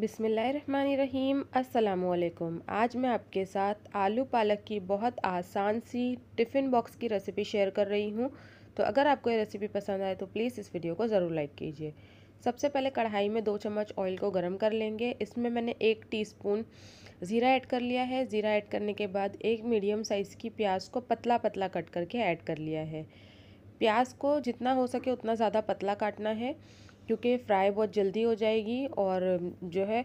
बिसमीम् अल्लाम आज मैं आपके साथ आलू पालक की बहुत आसान सी टिफ़िन बॉक्स की रेसिपी शेयर कर रही हूँ तो अगर आपको ये रेसिपी पसंद आए तो प्लीज़ इस वीडियो को ज़रूर लाइक कीजिए सबसे पहले कढ़ाई में दो चम्मच ऑयल को गर्म कर लेंगे इसमें मैंने एक टीस्पून ज़ीरा ऐड कर लिया है ज़ीरा ऐड करने के बाद एक मीडियम साइज़ की प्याज को पतला पतला कट करके ऐड कर लिया है प्याज को जितना हो सके उतना ज़्यादा पतला काटना है क्योंकि फ्राई बहुत जल्दी हो जाएगी और जो है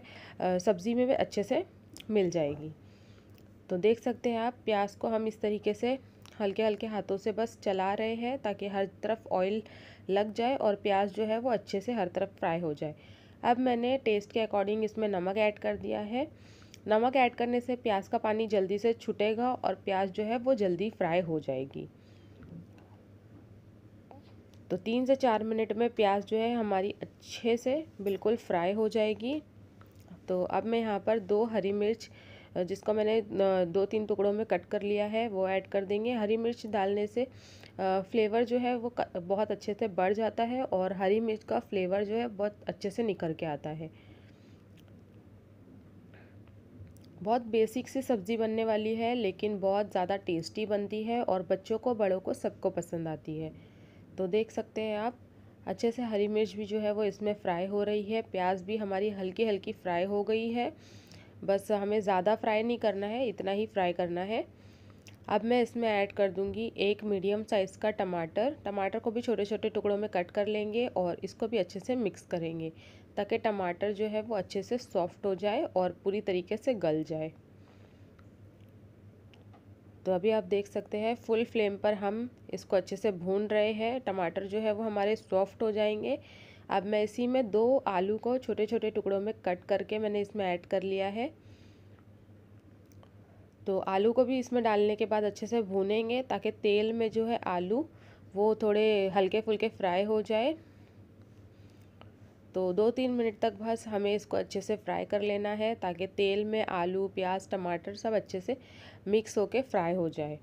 सब्ज़ी में भी अच्छे से मिल जाएगी तो देख सकते हैं आप प्याज को हम इस तरीके से हल्के हल्के हाथों से बस चला रहे हैं ताकि हर तरफ ऑयल लग जाए और प्याज जो है वो अच्छे से हर तरफ फ्राई हो जाए अब मैंने टेस्ट के अकॉर्डिंग इसमें नमक ऐड कर दिया है नमक ऐड करने से प्याज का पानी जल्दी से छूटेगा और प्याज जो है वो जल्दी फ्राई हो जाएगी तो तीन से चार मिनट में प्याज जो है हमारी अच्छे से बिल्कुल फ्राई हो जाएगी तो अब मैं यहाँ पर दो हरी मिर्च जिसको मैंने दो तीन टुकड़ों में कट कर लिया है वो ऐड कर देंगे हरी मिर्च डालने से फ्लेवर जो है वो बहुत अच्छे से बढ़ जाता है और हरी मिर्च का फ्लेवर जो है बहुत अच्छे से निकल के आता है बहुत बेसिक सी सब्ज़ी बनने वाली है लेकिन बहुत ज़्यादा टेस्टी बनती है और बच्चों को बड़ों को सबको पसंद आती है तो देख सकते हैं आप अच्छे से हरी मिर्च भी जो है वो इसमें फ्राई हो रही है प्याज भी हमारी हल्की हल्की फ्राई हो गई है बस हमें ज़्यादा फ्राई नहीं करना है इतना ही फ्राई करना है अब मैं इसमें ऐड कर दूंगी एक मीडियम साइज़ का टमाटर टमाटर को भी छोटे छोटे टुकड़ों में कट कर लेंगे और इसको भी अच्छे से मिक्स करेंगे ताकि टमाटर जो है वो अच्छे से सॉफ्ट हो जाए और पूरी तरीके से गल जाए तो अभी आप देख सकते हैं फुल फ्लेम पर हम इसको अच्छे से भून रहे हैं टमाटर जो है वो हमारे सॉफ्ट हो जाएंगे अब मैं इसी में दो आलू को छोटे छोटे टुकड़ों में कट करके मैंने इसमें ऐड कर लिया है तो आलू को भी इसमें डालने के बाद अच्छे से भूनेंगे ताकि तेल में जो है आलू वो थोड़े हल्के फुल्के फ्राई हो जाए तो दो तीन मिनट तक बस हमें इसको अच्छे से फ्राई कर लेना है ताकि तेल में आलू प्याज टमाटर सब अच्छे से मिक्स होके फ्राई हो जाए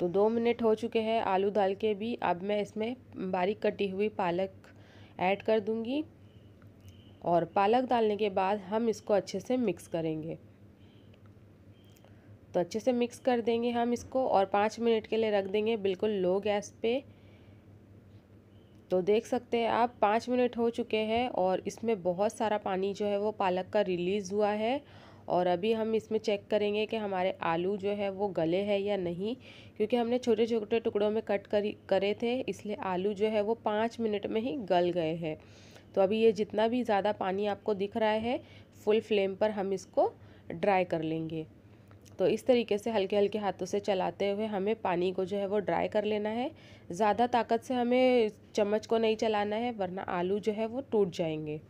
तो दो मिनट हो चुके हैं आलू डाल के भी अब मैं इसमें बारीक कटी हुई पालक ऐड कर दूंगी और पालक डालने के बाद हम इसको अच्छे से मिक्स करेंगे तो अच्छे से मिक्स कर देंगे हम इसको और पाँच मिनट के लिए रख देंगे बिल्कुल लो गैस पे तो देख सकते हैं आप पाँच मिनट हो चुके हैं और इसमें बहुत सारा पानी जो है वो पालक का रिलीज़ हुआ है और अभी हम इसमें चेक करेंगे कि हमारे आलू जो है वो गले हैं या नहीं क्योंकि हमने छोटे छोटे टुकड़ों में कट करी करे थे इसलिए आलू जो है वो पाँच मिनट में ही गल गए हैं तो अभी ये जितना भी ज़्यादा पानी आपको दिख रहा है फुल फ्लेम पर हम इसको ड्राई कर लेंगे तो इस तरीके से हल्के हल्के हाथों से चलाते हुए हमें पानी को जो है वो ड्राई कर लेना है ज़्यादा ताकत से हमें चम्मच को नहीं चलाना है वरना आलू जो है वो टूट जाएंगे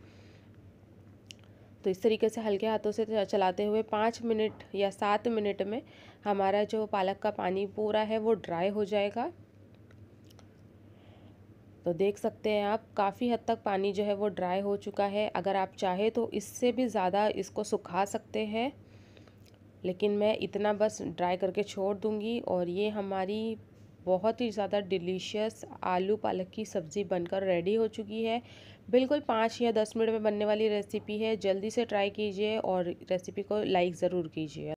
तो इस तरीके से हल्के हाथों से चलाते हुए पाँच मिनट या सात मिनट में हमारा जो पालक का पानी पूरा है वो ड्राई हो जाएगा तो देख सकते हैं आप काफ़ी हद तक पानी जो है वो ड्राई हो चुका है अगर आप चाहे तो इससे भी ज़्यादा इसको सुखा सकते हैं लेकिन मैं इतना बस ड्राई करके छोड़ दूँगी और ये हमारी बहुत ही ज़्यादा डिलीशियस आलू पालक की सब्ज़ी बनकर रेडी हो चुकी है बिल्कुल पाँच या दस मिनट में बनने वाली रेसिपी है जल्दी से ट्राई कीजिए और रेसिपी को लाइक ज़रूर कीजिए